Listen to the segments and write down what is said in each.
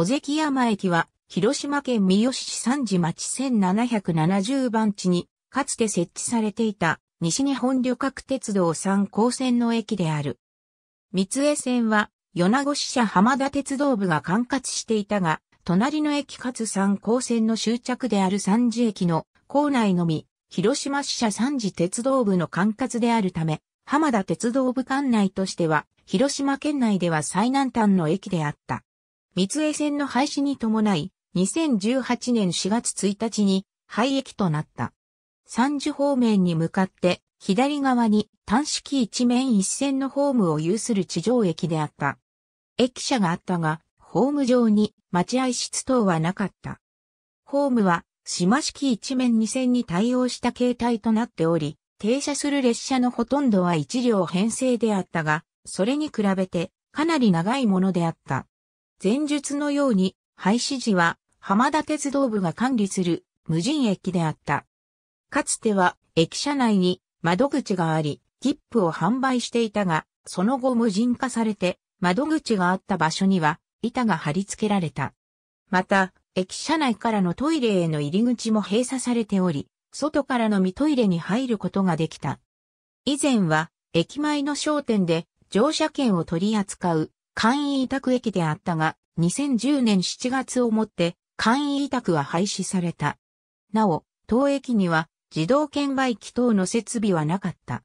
小関山駅は、広島県三好市三次町1770番地に、かつて設置されていた、西日本旅客鉄道3高線の駅である。三重線は、米子支社浜田鉄道部が管轄していたが、隣の駅かつ3高線の終着である三次駅の構内のみ、広島支社三次鉄道部の管轄であるため、浜田鉄道部管内としては、広島県内では最南端の駅であった。三重線の廃止に伴い、2018年4月1日に廃駅となった。三樹方面に向かって左側に単式一面一線のホームを有する地上駅であった。駅舎があったが、ホーム上に待合室等はなかった。ホームは島式一面二線に対応した形態となっており、停車する列車のほとんどは一両編成であったが、それに比べてかなり長いものであった。前述のように、廃止時は浜田鉄道部が管理する無人駅であった。かつては駅舎内に窓口があり、切符を販売していたが、その後無人化されて、窓口があった場所には板が貼り付けられた。また、駅舎内からのトイレへの入り口も閉鎖されており、外からのみトイレに入ることができた。以前は、駅前の商店で乗車券を取り扱う簡易委託駅であったが、2010年7月をもって簡易委託は廃止された。なお、当駅には自動券売機等の設備はなかった。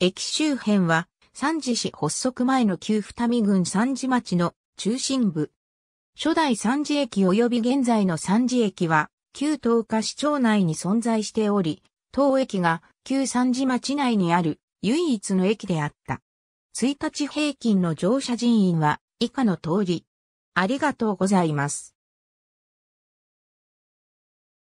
駅周辺は三次市発足前の旧二見郡三次町の中心部。初代三次駅及び現在の三次駅は旧東下市町内に存在しており、当駅が旧三次町内にある唯一の駅であった。1日平均の乗車人員は以下の通り。ありがとうございます。